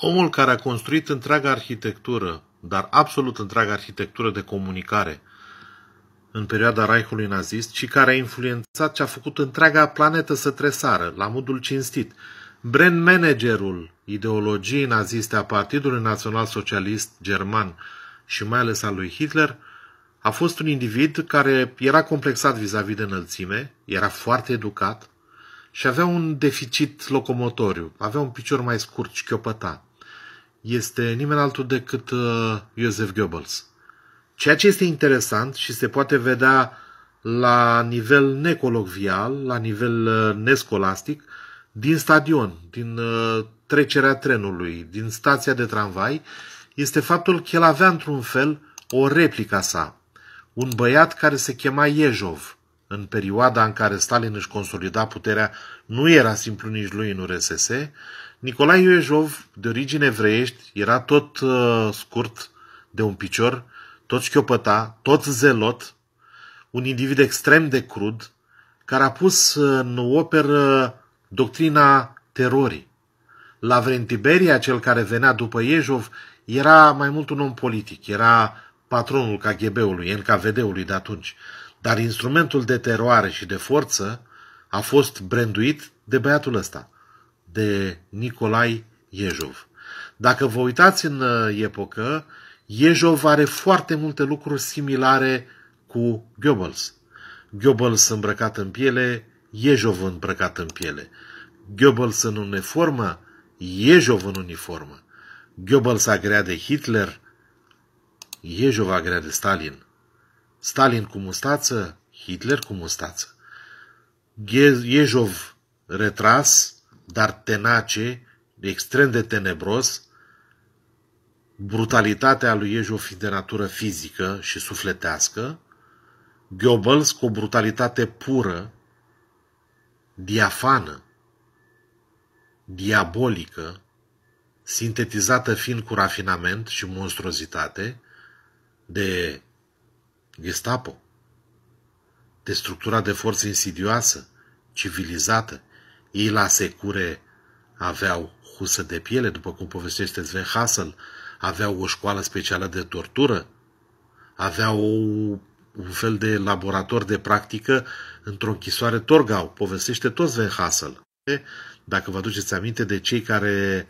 Omul care a construit întreaga arhitectură, dar absolut întreaga arhitectură de comunicare în perioada Reichului nazist și care a influențat ce a făcut întreaga planetă să tresară, la modul cinstit. Brand managerul ideologiei naziste a Partidului Național Socialist German și mai ales al lui Hitler, a fost un individ care era complexat vis-a-vis de înălțime, era foarte educat și avea un deficit locomotoriu, avea un picior mai scurt și chiopătat este nimeni altul decât uh, Joseph Goebbels. Ceea ce este interesant și se poate vedea la nivel necolocvial, la nivel uh, nescolastic, din stadion, din uh, trecerea trenului, din stația de tramvai, este faptul că el avea într-un fel o replica sa. Un băiat care se chema Iejov, în perioada în care Stalin își consolida puterea, nu era simplu nici lui în URSS, Nicolae Iuejov, de origine evreiești, era tot uh, scurt de un picior, tot șchiopăta, tot zelot, un individ extrem de crud, care a pus în operă doctrina terorii. La Tiberia, cel care venea după Iejov, era mai mult un om politic, era patronul KGB-ului, NKVD-ului de atunci, dar instrumentul de teroare și de forță a fost branduit de băiatul ăsta – de Nicolai Iejov. Dacă vă uitați în uh, epocă, Iejov are foarte multe lucruri similare cu Goebbels. Goebbels îmbrăcat în piele, Iejov îmbrăcat în piele. Goebbels în uniformă, Iejov în uniformă. Goebbels grea de Hitler, Iejov grea de Stalin. Stalin cu mustață, Hitler cu mustață. Iejov retras, dar tenace, extrem de tenebros, brutalitatea lui ejo fiind fi de natură fizică și sufletească, Goebbels cu o brutalitate pură, diafană, diabolică, sintetizată fiind cu rafinament și monstruozitate de Gestapo, de structura de forță insidioasă, civilizată, ei la secure aveau husă de piele, după cum povestește Sven Hassel, aveau o școală specială de tortură, aveau un fel de laborator de practică într-o închisoare Torgau, povestește tot Sven Hassel. Dacă vă aduceți aminte de cei care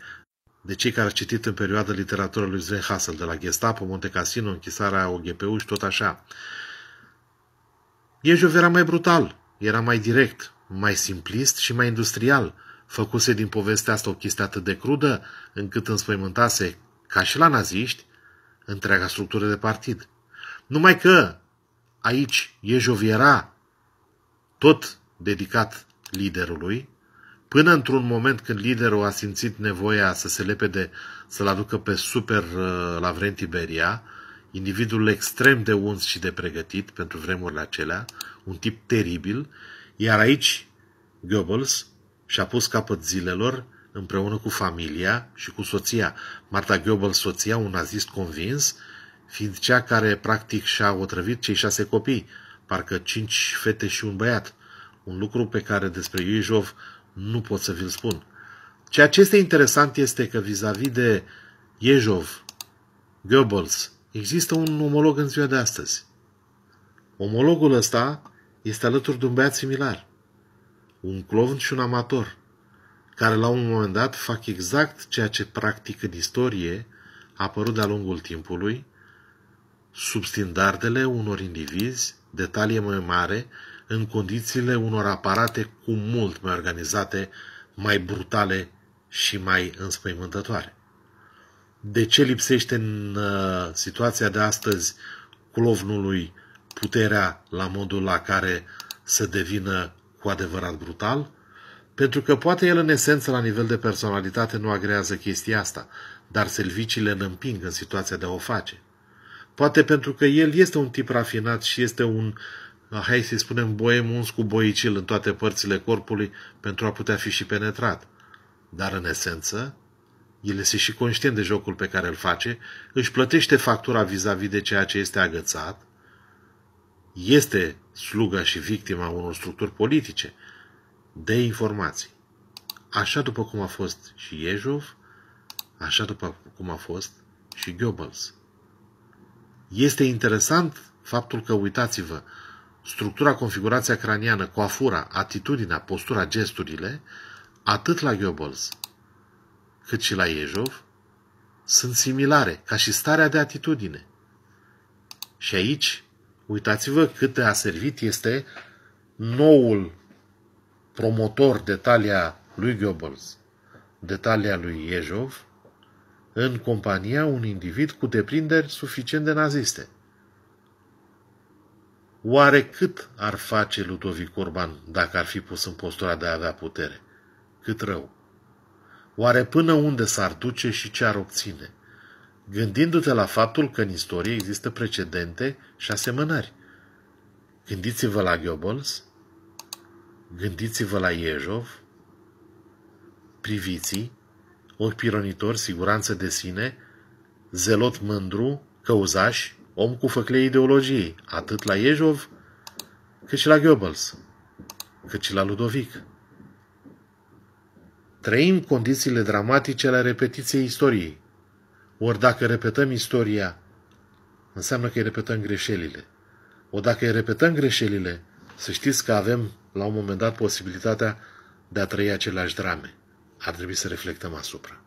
de cei care au citit în perioada literatură lui Sven Hassel, de la Gestapo, Monte Cassino, închisarea OGPU și tot așa. Ejiov era mai brutal, era mai direct, mai simplist și mai industrial. Făcuse din povestea asta o chestie atât de crudă, încât înspăimântase, ca și la naziști, întreaga structură de partid. Numai că aici e Joviera, tot dedicat liderului, până într-un moment când liderul a simțit nevoia să se lepede, să-l aducă pe super uh, vrem Tiberia, individul extrem de uns și de pregătit pentru vremurile acelea, un tip teribil, iar aici, Goebbels și-a pus capăt zilelor împreună cu familia și cu soția. Marta Goebbels, soția, un nazist convins, fiind cea care practic și-a otrăvit cei șase copii, parcă cinci fete și un băiat, un lucru pe care despre Iujov nu pot să vi-l spun. Ceea ce este interesant este că vis-a-vis de Iejov, Goebbels, există un omolog în ziua de astăzi. Omologul ăsta este alături de un băiat similar, un clovn și un amator, care la un moment dat fac exact ceea ce practic în istorie a apărut de-a lungul timpului, sub standardele unor indivizi de talie mai mare, în condițiile unor aparate cu mult mai organizate, mai brutale și mai înspăimântătoare. De ce lipsește în uh, situația de astăzi clovnului puterea la modul la care să devină cu adevărat brutal? Pentru că poate el în esență la nivel de personalitate nu agrează chestia asta, dar serviciile îl împing în situația de a o face. Poate pentru că el este un tip rafinat și este un, ah, hai să spunem, boem uns cu boicil în toate părțile corpului pentru a putea fi și penetrat. Dar în esență, el este și conștient de jocul pe care îl face, își plătește factura vis-a-vis de ceea ce este agățat este sluga și victima unor structuri politice, de informații. Așa după cum a fost și Iejov, așa după cum a fost și Goebbels. Este interesant faptul că, uitați-vă, structura, configurația craniană, coafura, atitudinea, postura, gesturile, atât la Goebbels cât și la Iejov, sunt similare, ca și starea de atitudine. Și aici Uitați-vă cât de aservit este noul promotor de talia lui Goebbels, de talia lui Iejov, în compania un individ cu deprinderi suficient de naziste. Oare cât ar face Ludovic Orban dacă ar fi pus în postura de a avea putere? Cât rău? Oare până unde s-ar duce și ce ar obține? gândindu-te la faptul că în istorie există precedente și asemănări. Gândiți-vă la Goebbels, gândiți-vă la Iejov, priviții, ochi pironitor, siguranță de sine, zelot mândru, căuzaș, om cu făclei ideologiei, atât la Iejov, cât și la Goebbels, cât și la Ludovic. Trăim condițiile dramatice ale repetiției istoriei. Ori dacă repetăm istoria, înseamnă că îi repetăm greșelile. O dacă îi repetăm greșelile, să știți că avem la un moment dat posibilitatea de a trăi aceleași drame. Ar trebui să reflectăm asupra.